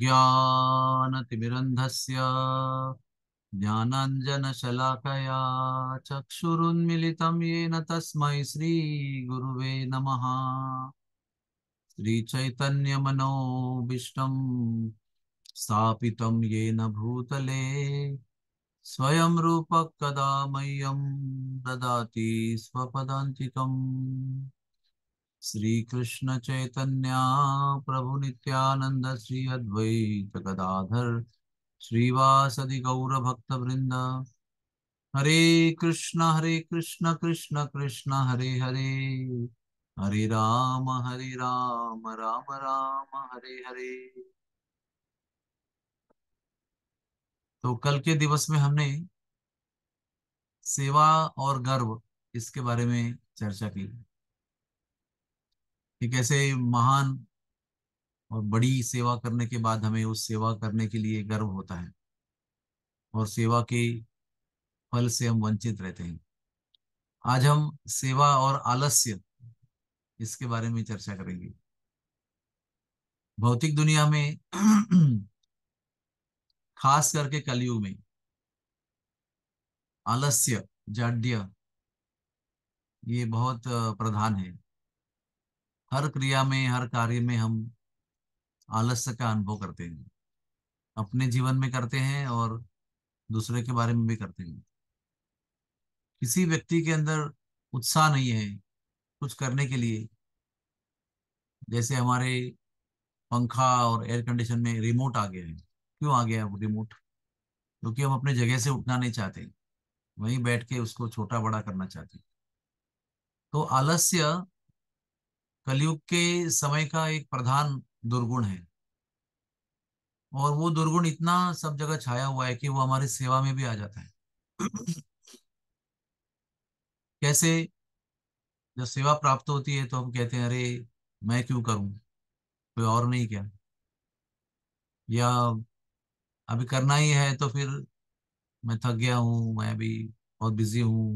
ज्ञानतिमिरन्धस्य ज्ञानाञ्जनशलाकया चक्षुरुन्मिलितं तस्म श्रीगुरव नम नमः श्रीचैतन्यमनोभीष्टं स्थापितं येन भूतले स्वयं रूपः कदा मह्यं ददाति स्वपदान्तिकम् श्री कृष्ण चैतन्य प्रभु प्रभुनित्यानन्द श्री अद्वैत अद्वैतगदाधर श्रीवासदि गौर भक्त वृंद हरे कृष्ण हरे कृष्ण कृष्ण कृष्ण हरे हरे हरे राम हरे राम राम राम हरे हरे तो कल के दिवस में हमने सेवा और गर्व इसके बारे में चर्चा की कि कैसे महान और बड़ी सेवा करने के बाद हमें उस सेवा करने के लिए गर्व होता है और सेवा के फल से हम वंचित रहते हैं आज हम सेवा और आलस्य इसके बारे में चर्चा करेंगे भौतिक दुनिया में खास करके कलयुग में आलस्य जाड्य ये बहुत प्रधान है हर क्रिया में हर कार्य में हम आलस्य का अनुभव करते हैं अपने जीवन में करते हैं और दूसरे के बारे में भी करते हैं किसी व्यक्ति के अंदर उत्साह नहीं है कुछ करने के लिए जैसे हमारे पंखा और एयर कंडीशन में रिमोट आ गया है क्यों आ गया है रिमोट क्योंकि हम अपने जगह से उठना नहीं चाहते वहीं बैठ के उसको छोटा बड़ा करना चाहते तो आलस्य कलयुग के समय का एक प्रधान दुर्गुण है और वो दुर्गुण इतना सब जगह छाया हुआ है कि वो हमारी सेवा में भी आ जाता है कैसे जब सेवा प्राप्त होती है तो हम कहते हैं अरे मैं क्यों करूं कोई और नहीं क्या या अभी करना ही है तो फिर मैं थक गया हूं मैं अभी बहुत बिजी हूं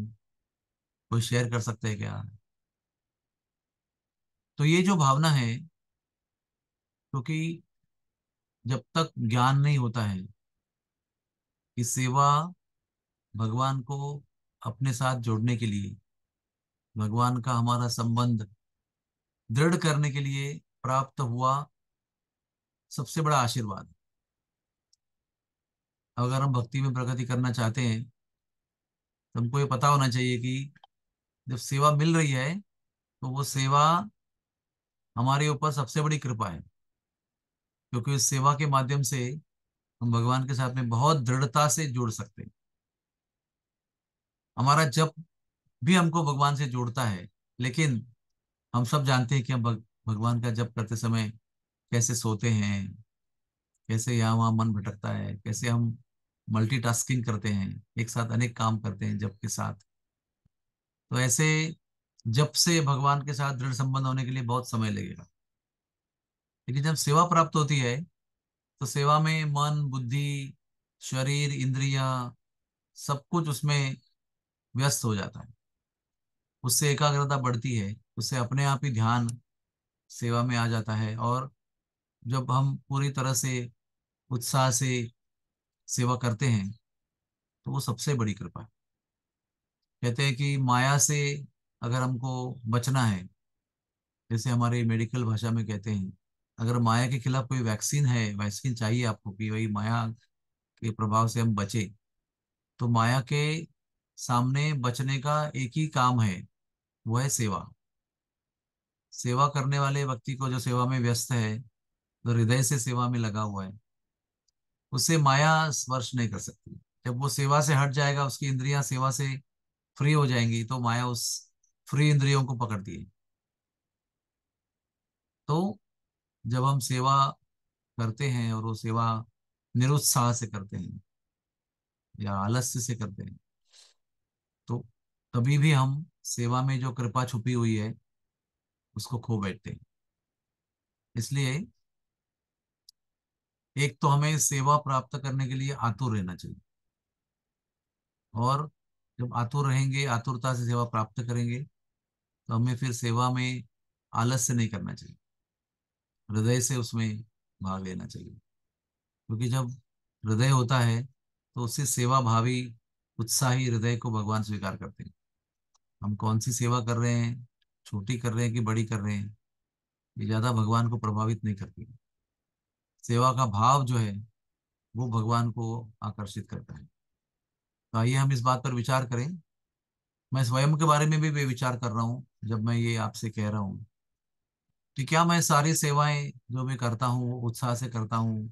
कोई शेयर कर सकते हैं क्या तो ये जो भावना है क्योंकि तो जब तक ज्ञान नहीं होता है कि सेवा भगवान को अपने साथ जोड़ने के लिए भगवान का हमारा संबंध दृढ़ करने के लिए प्राप्त हुआ सबसे बड़ा आशीर्वाद अगर हम भक्ति में प्रगति करना चाहते हैं तो हमको ये पता होना चाहिए कि जब सेवा मिल रही है तो वो सेवा हमारे ऊपर सबसे बड़ी कृपा है क्योंकि इस सेवा के माध्यम से हम भगवान के साथ में बहुत दृढ़ता से जुड़ सकते हैं हमारा जब भी हमको भगवान से जोड़ता है लेकिन हम सब जानते हैं कि हम भगवान का जप करते समय कैसे सोते हैं कैसे यहाँ वहाँ मन भटकता है कैसे हम मल्टीटास्किंग करते हैं एक साथ अनेक काम करते हैं जब के साथ तो ऐसे जब से भगवान के साथ दृढ़ संबंध होने के लिए बहुत समय लगेगा लेकिन जब सेवा प्राप्त होती है तो सेवा में मन बुद्धि शरीर इंद्रिया सब कुछ उसमें व्यस्त हो जाता है उससे एकाग्रता बढ़ती है उससे अपने आप ही ध्यान सेवा में आ जाता है और जब हम पूरी तरह से उत्साह से सेवा करते हैं तो वो सबसे बड़ी कृपा है कहते हैं कि माया से अगर हमको बचना है जैसे हमारे मेडिकल भाषा में कहते हैं अगर माया के खिलाफ कोई वैक्सीन है वैक्सीन चाहिए आपको कि वही माया के प्रभाव से हम बचे तो माया के सामने बचने का एक ही काम है वो है सेवा सेवा करने वाले व्यक्ति को जो सेवा में व्यस्त है जो हृदय से सेवा में लगा हुआ है उससे माया स्पर्श नहीं कर सकती जब वो सेवा से हट जाएगा उसकी इंद्रियां सेवा से फ्री हो जाएंगी तो माया उस फ्री इंद्रियों को पकड़ती है तो जब हम सेवा करते हैं और वो सेवा निरुत्साह से करते हैं या आलस्य से करते हैं तो कभी भी हम सेवा में जो कृपा छुपी हुई है उसको खो बैठते हैं इसलिए एक तो हमें सेवा प्राप्त करने के लिए आतुर रहना चाहिए और जब आतुर रहेंगे आतुरता से सेवा प्राप्त करेंगे तो हमें फिर सेवा में आलस्य नहीं करना चाहिए हृदय से उसमें भाग लेना चाहिए क्योंकि जब हृदय होता है तो उससे सेवा भावी उत्साही हृदय को भगवान स्वीकार करते हैं हम कौन सी सेवा कर रहे हैं छोटी कर रहे हैं कि बड़ी कर रहे हैं ये ज्यादा भगवान को प्रभावित नहीं करती सेवा का भाव जो है वो भगवान को आकर्षित करता है तो आइए हम इस बात पर विचार करें मैं स्वयं के बारे में भी वे विचार कर रहा हूँ जब मैं ये आपसे कह रहा हूँ कि क्या मैं सारी सेवाएं जो मैं करता हूँ उत्साह से करता हूँ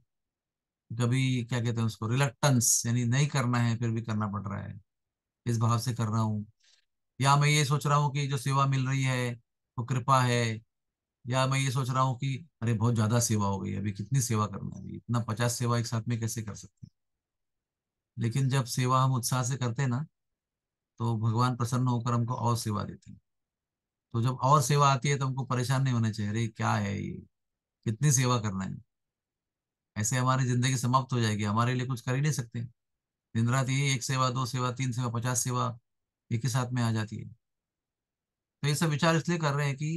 कभी क्या कहते हैं उसको रिलक्टेंस यानी नहीं करना है फिर भी करना पड़ रहा है इस भाव से कर रहा हूँ या मैं ये सोच रहा हूँ कि जो सेवा मिल रही है वो कृपा है या मैं ये सोच रहा हूँ कि अरे बहुत ज्यादा सेवा हो गई अभी कितनी सेवा करना है इतना पचास सेवा एक साथ में कैसे कर सकते हैं लेकिन जब सेवा हम उत्साह से करते हैं ना तो भगवान प्रसन्न होकर हमको और सेवा देते हैं तो जब और सेवा आती है तो हमको परेशान नहीं होना चाहिए अरे क्या है ये कितनी सेवा करना है ऐसे हमारी जिंदगी समाप्त हो जाएगी हमारे लिए कुछ कर ही नहीं सकते दिन रात ये एक सेवा दो सेवा तीन सेवा पचास सेवा एक ही साथ में आ जाती है तो ये सब विचार इसलिए कर रहे हैं कि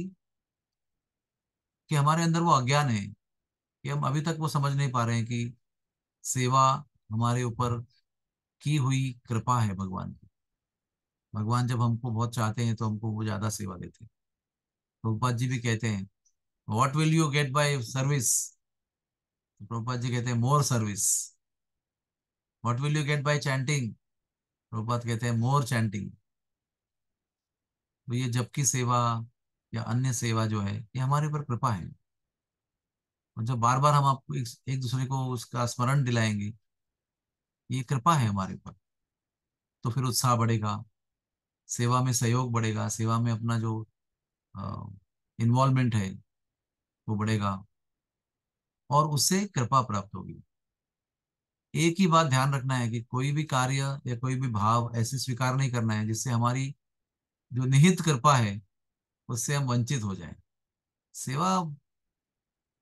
कि हमारे अंदर वो अज्ञान है कि हम अभी तक वो समझ नहीं पा रहे हैं कि सेवा हमारे ऊपर की हुई कृपा है भगवान की भगवान जब हमको बहुत चाहते हैं तो हमको वो ज्यादा सेवा देते हैं प्रभुपाद जी भी कहते हैं what will you get by service Prabhupada ji कहते हैं more service what will you get by chanting Prabhupada कहते हैं मोर तो चैंटिंग ये जबकि सेवा या अन्य सेवा जो है ये हमारे ऊपर कृपा है और जब बार बार हम आपको एक, एक दूसरे को उसका स्मरण दिलाएंगे ये कृपा है हमारे ऊपर तो फिर उत्साह बढ़ेगा सेवा में सहयोग बढ़ेगा सेवा में अपना जो इन्वॉल्वमेंट है वो बढ़ेगा और उससे कृपा प्राप्त होगी एक ही बात ध्यान रखना है कि कोई भी कार्य या कोई भी भाव ऐसे स्वीकार नहीं करना है जिससे हमारी जो निहित कृपा है उससे हम वंचित हो जाए सेवा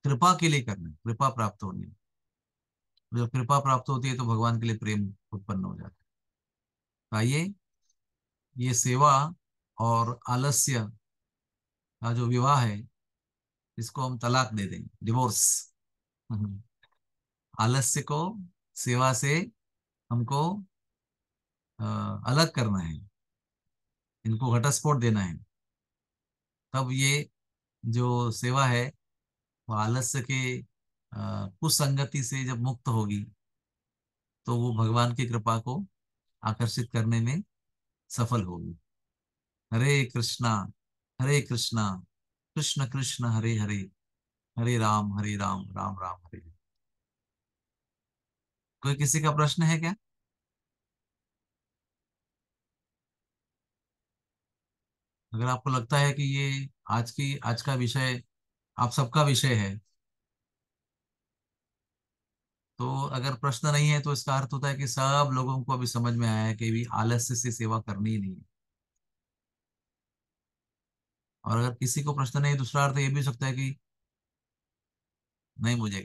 कृपा के लिए करना है कृपा प्राप्त होनी है जब कृपा प्राप्त होती है तो भगवान के लिए प्रेम उत्पन्न हो जाता है आइए ये सेवा और आलस्य का जो विवाह है इसको हम तलाक दे देंगे डिवोर्स हम्म। आलस्य को सेवा से हमको अलग करना है इनको घटस्फोट देना है तब ये जो सेवा है वो आलस्य के कुसंगति से जब मुक्त होगी तो वो भगवान की कृपा को आकर्षित करने में सफल होगी हरे कृष्णा हरे कृष्णा कृष्ण कृष्ण हरे हरे हरे राम हरे राम राम राम हरे कोई किसी का प्रश्न है क्या अगर आपको लगता है कि ये आज की आज का विषय आप सबका विषय है तो अगर प्रश्न नहीं है तो इसका अर्थ होता है कि सब लोगों को अभी समझ में आया है कि भी आलस्य से सेवा करनी ही नहीं है और अगर किसी को प्रश्न नहीं दूसरा अर्थ ये भी हो सकता है कि नहीं मुझे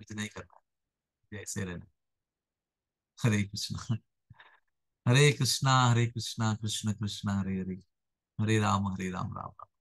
मुझे नहीं करना जैसे ऐसे रहना हरे कृष्णा हरे कृष्णा हरे कृष्णा कृष्ण कृष्ण हरे हरे हरे राम हरे राम राम राम